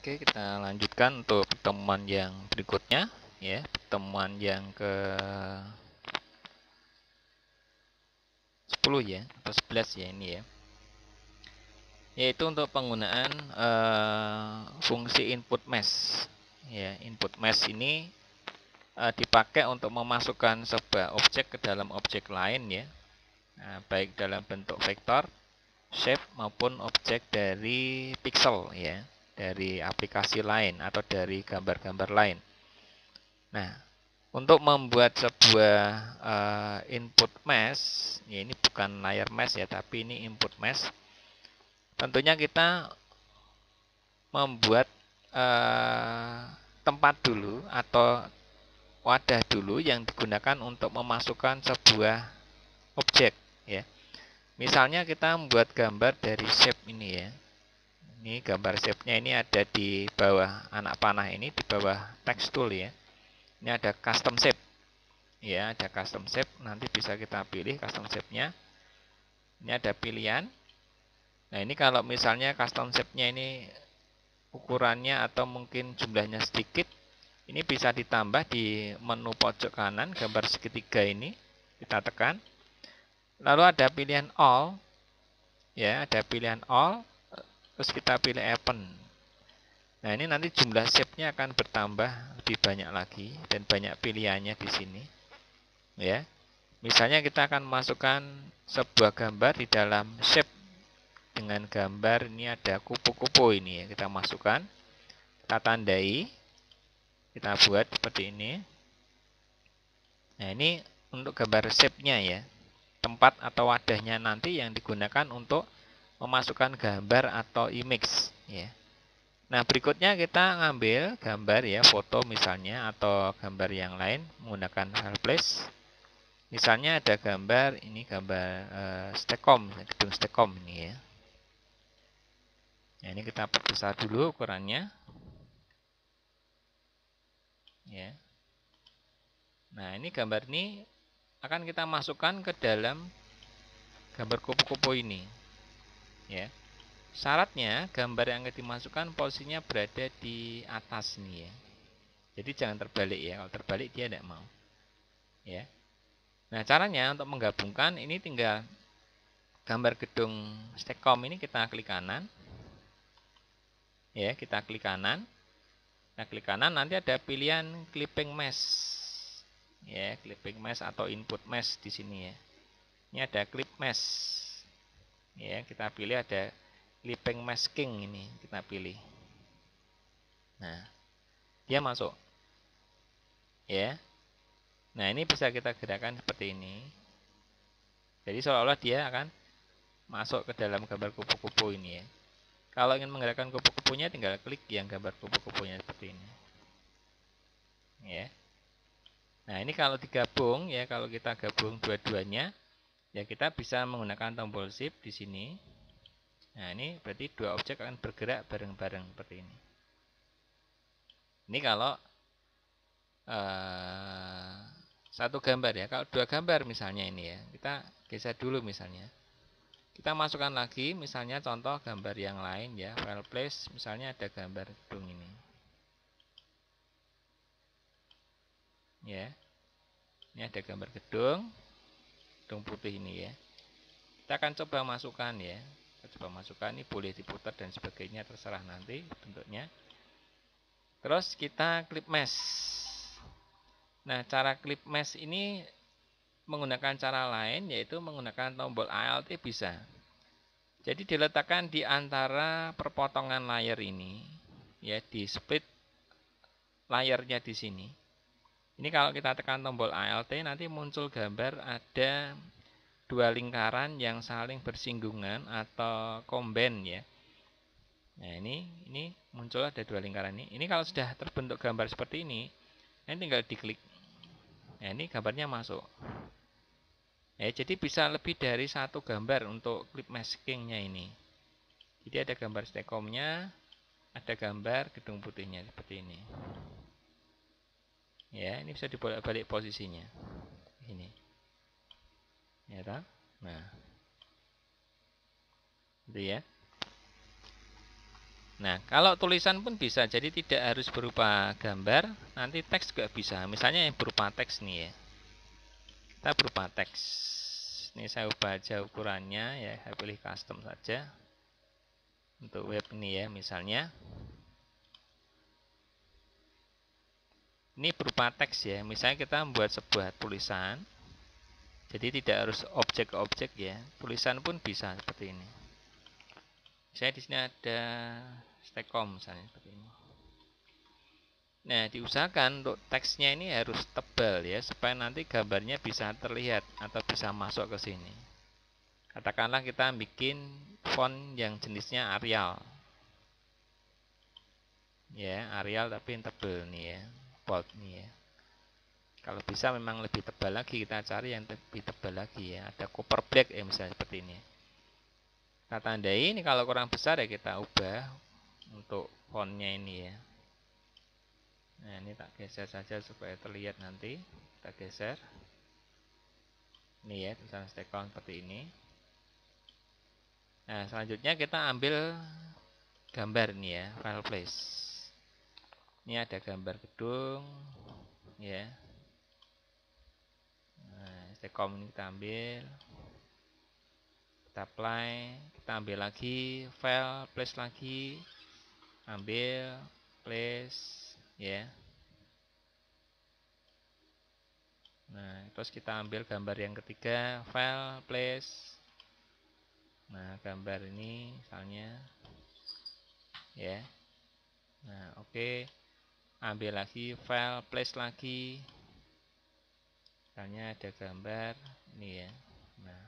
Oke, kita lanjutkan untuk pertemuan yang berikutnya ya, pertemuan yang ke 10 ya atau 11 ya ini ya. Yaitu untuk penggunaan uh, fungsi input mesh. Ya, input mesh ini uh, dipakai untuk memasukkan sebuah objek ke dalam objek lain ya. Nah, baik dalam bentuk vektor, shape maupun objek dari pixel ya dari aplikasi lain atau dari gambar-gambar lain. Nah, untuk membuat sebuah uh, input mesh, ya ini bukan layer mesh ya, tapi ini input mesh. Tentunya kita membuat uh, tempat dulu atau wadah dulu yang digunakan untuk memasukkan sebuah objek ya. Misalnya kita membuat gambar dari shape ini ya ini gambar shape-nya ini ada di bawah anak panah ini di bawah text tool ya ini ada custom shape ya ada custom shape nanti bisa kita pilih custom shape-nya ini ada pilihan nah ini kalau misalnya custom shape-nya ini ukurannya atau mungkin jumlahnya sedikit ini bisa ditambah di menu pojok kanan gambar segitiga ini kita tekan lalu ada pilihan all ya ada pilihan all terus kita pilih open nah ini nanti jumlah shape-nya akan bertambah lebih banyak lagi dan banyak pilihannya di sini ya misalnya kita akan masukkan sebuah gambar di dalam shape dengan gambar ini ada kupu-kupu ini ya kita masukkan kita tandai kita buat seperti ini nah ini untuk gambar shape-nya ya tempat atau wadahnya nanti yang digunakan untuk memasukkan gambar atau image ya. Nah, berikutnya kita ngambil gambar ya, foto misalnya atau gambar yang lain menggunakan file place. Misalnya ada gambar ini gambar eh, Stekom, gedung Stekom ini ya. Nah, ini kita perbesar dulu ukurannya. Ya. Nah, ini gambar ini akan kita masukkan ke dalam gambar kupu-kupu ini ya. Syaratnya gambar yang akan dimasukkan posisinya berada di atas nih ya. Jadi jangan terbalik ya, kalau terbalik dia tidak mau. Ya. Nah, caranya untuk menggabungkan ini tinggal gambar gedung Stekom ini kita klik kanan. Ya, kita klik kanan. Nah, klik kanan nanti ada pilihan clipping mesh. Ya, clipping mesh atau input mesh di sini ya. Ini ada clip mesh ya kita pilih ada clipping masking ini kita pilih nah dia masuk ya nah ini bisa kita gerakan seperti ini jadi seolah-olah dia akan masuk ke dalam gambar kupu-kupu ini ya kalau ingin menggerakkan kupu-kupunya tinggal klik yang gambar kupu-kupunya seperti ini ya Nah, ini kalau digabung ya, kalau kita gabung dua-duanya ya kita bisa menggunakan tombol shift di sini nah ini berarti dua objek akan bergerak bareng-bareng seperti ini ini kalau uh, satu gambar ya kalau dua gambar misalnya ini ya kita geser dulu misalnya kita masukkan lagi misalnya contoh gambar yang lain ya file place misalnya ada gambar gedung ini ya ini ada gambar gedung gedung putih ini ya kita akan coba masukkan ya kita coba masukkan ini boleh diputar dan sebagainya terserah nanti bentuknya terus kita clip mesh nah cara clip mesh ini menggunakan cara lain yaitu menggunakan tombol alt ya, bisa jadi diletakkan di antara perpotongan layer ini ya di split layarnya di sini ini kalau kita tekan tombol ALT nanti muncul gambar ada dua lingkaran yang saling bersinggungan atau komben ya. Nah, ini ini muncul ada dua lingkaran ini. Ini kalau sudah terbentuk gambar seperti ini, ini tinggal diklik. Nah, ini gambarnya masuk. Ya, jadi bisa lebih dari satu gambar untuk clip maskingnya ini. Jadi ada gambar stekomnya, ada gambar gedung putihnya seperti ini ya ini bisa dibolak-balik posisinya ini ya tak? nah itu ya Nah, kalau tulisan pun bisa, jadi tidak harus berupa gambar, nanti teks juga bisa. Misalnya yang berupa teks nih ya. Kita berupa teks. Ini saya ubah aja ukurannya ya, saya pilih custom saja. Untuk web ini ya, misalnya. ini berupa teks ya misalnya kita membuat sebuah tulisan jadi tidak harus objek objek ya tulisan pun bisa seperti ini misalnya di sini ada stekom misalnya seperti ini nah diusahakan untuk teksnya ini harus tebal ya supaya nanti gambarnya bisa terlihat atau bisa masuk ke sini katakanlah kita bikin font yang jenisnya Arial ya Arial tapi yang tebal nih ya volt nih ya. Kalau bisa memang lebih tebal lagi kita cari yang lebih tebal lagi ya. Ada copper black ya misalnya seperti ini. Ya. Kita tandai ini kalau kurang besar ya kita ubah untuk fontnya ini ya. Nah ini tak geser saja supaya terlihat nanti. Kita geser. Ini ya tulisan stekon seperti ini. Nah selanjutnya kita ambil gambar nih ya file place. Ini ada gambar gedung, ya. Nah, Stekom ini kita ambil, kita apply, kita ambil lagi file, place lagi, ambil, place, ya. Nah, terus kita ambil gambar yang ketiga, file, place. Nah, gambar ini misalnya ya. Nah, oke. Okay ambil lagi file place lagi misalnya ada gambar ini ya nah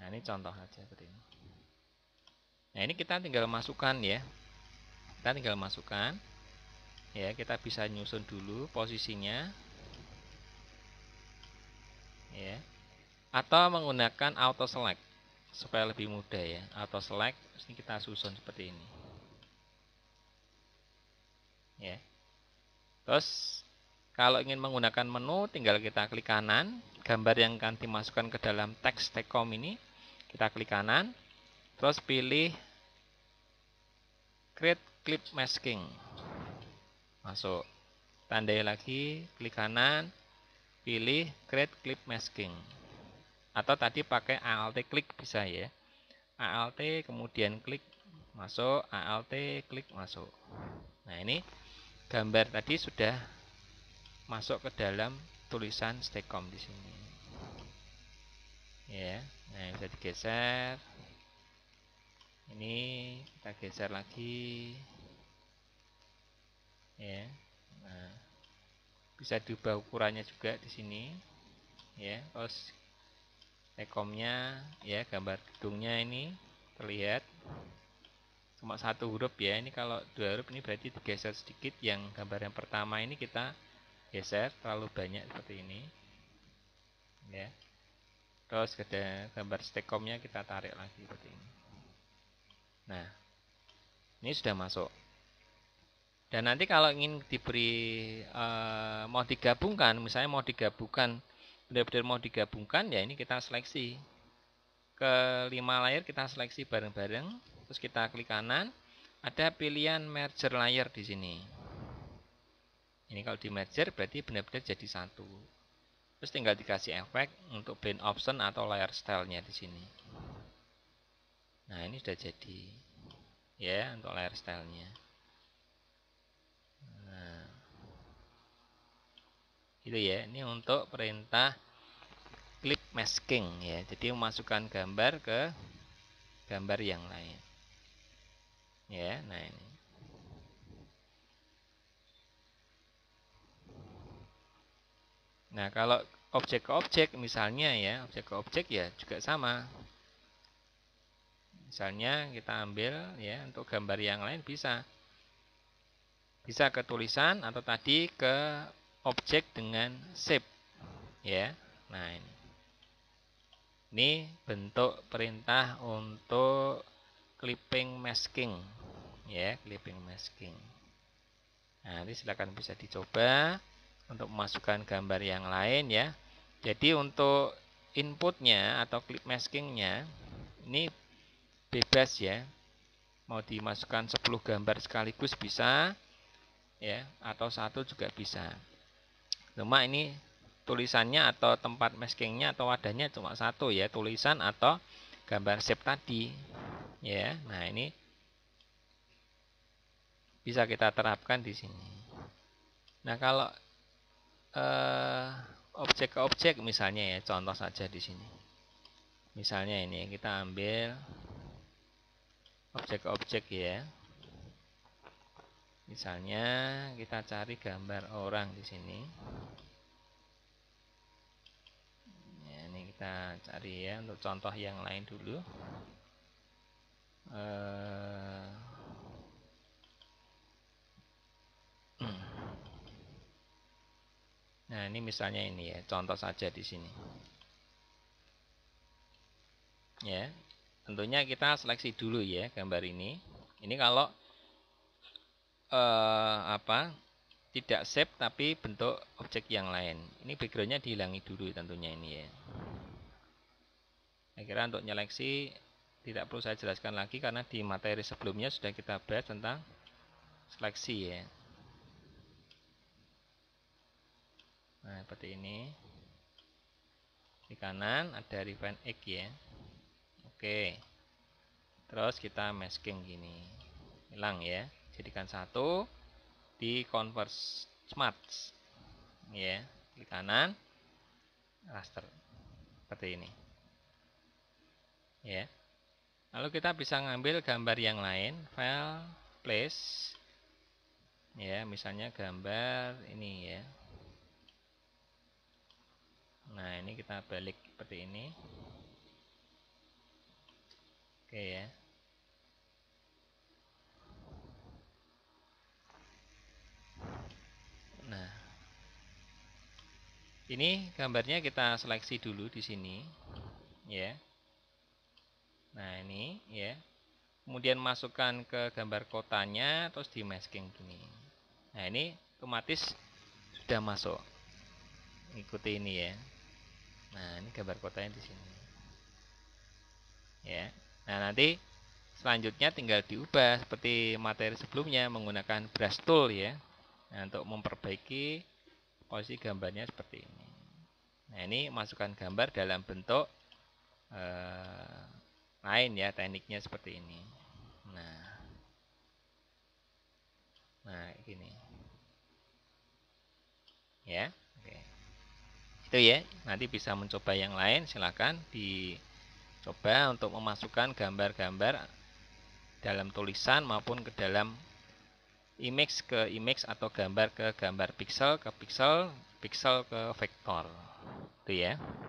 nah ini contoh aja seperti ini nah ini kita tinggal masukkan ya kita tinggal masukkan ya kita bisa nyusun dulu posisinya ya atau menggunakan auto select supaya lebih mudah ya auto select ini kita susun seperti ini ya. Terus kalau ingin menggunakan menu tinggal kita klik kanan, gambar yang akan dimasukkan ke dalam teks tekom ini kita klik kanan, terus pilih create clip masking. Masuk. Tandai lagi, klik kanan, pilih create clip masking. Atau tadi pakai alt klik bisa ya. Alt kemudian klik masuk, alt klik masuk. Nah, ini gambar tadi sudah masuk ke dalam tulisan stekom di sini. Ya, nah bisa digeser. Ini kita geser lagi. Ya. Nah, bisa diubah ukurannya juga di sini. Ya, os oh, stekomnya ya gambar gedungnya ini terlihat cuma satu huruf ya ini kalau dua huruf ini berarti digeser sedikit yang gambar yang pertama ini kita geser terlalu banyak seperti ini ya terus ada gambar stekomnya kita tarik lagi seperti ini nah ini sudah masuk dan nanti kalau ingin diberi e, mau digabungkan misalnya mau digabungkan benar-benar mau digabungkan ya ini kita seleksi ke lima layar kita seleksi bareng-bareng Terus kita klik kanan, ada pilihan merger layer di sini. Ini kalau di merger berarti benar-benar jadi satu. Terus tinggal dikasih efek untuk blend option atau layer stylenya di sini. Nah ini sudah jadi ya untuk layer stylenya. Nah, itu ya ini untuk perintah klik masking ya. Jadi memasukkan gambar ke gambar yang lain ya nah ini nah kalau objek ke objek misalnya ya objek ke objek ya juga sama misalnya kita ambil ya untuk gambar yang lain bisa bisa ke tulisan atau tadi ke objek dengan shape ya nah ini ini bentuk perintah untuk clipping masking ya clipping masking nah, ini silahkan bisa dicoba untuk memasukkan gambar yang lain ya jadi untuk inputnya atau clip maskingnya ini bebas ya mau dimasukkan 10 gambar sekaligus bisa ya atau satu juga bisa cuma ini tulisannya atau tempat maskingnya atau wadahnya cuma satu ya tulisan atau gambar shape tadi ya. Nah, ini bisa kita terapkan di sini. Nah, kalau eh, objek ke objek misalnya ya, contoh saja di sini. Misalnya ini kita ambil objek ke objek ya. Misalnya kita cari gambar orang di sini. Ya, ini kita cari ya untuk contoh yang lain dulu. Eh, nah, ini misalnya ini ya, contoh saja di sini. Ya. Tentunya kita seleksi dulu ya gambar ini. Ini kalau eh apa? tidak shape tapi bentuk objek yang lain. Ini backgroundnya dihilangi dulu tentunya ini ya. Akhirnya untuk nyeleksi tidak perlu saya jelaskan lagi karena di materi sebelumnya sudah kita bahas tentang seleksi ya nah seperti ini di kanan ada refine X ya oke terus kita masking gini hilang ya jadikan satu di converse smart ya di kanan raster seperti ini ya Lalu kita bisa ngambil gambar yang lain, file, place. Ya, misalnya gambar ini ya. Nah, ini kita balik seperti ini. Oke ya. Nah. Ini gambarnya kita seleksi dulu di sini. Ya. Nah, ini ya. Kemudian masukkan ke gambar kotanya terus di masking gini. Nah, ini otomatis sudah masuk. Ikuti ini ya. Nah, ini gambar kotanya di sini. Ya. Nah, nanti selanjutnya tinggal diubah seperti materi sebelumnya menggunakan brush tool ya. Nah, untuk memperbaiki posisi gambarnya seperti ini. Nah, ini masukkan gambar dalam bentuk eh, lain ya tekniknya seperti ini nah nah ini ya oke itu ya nanti bisa mencoba yang lain silahkan dicoba untuk memasukkan gambar-gambar dalam tulisan maupun ke dalam image ke image atau gambar ke gambar pixel ke pixel pixel ke vektor itu ya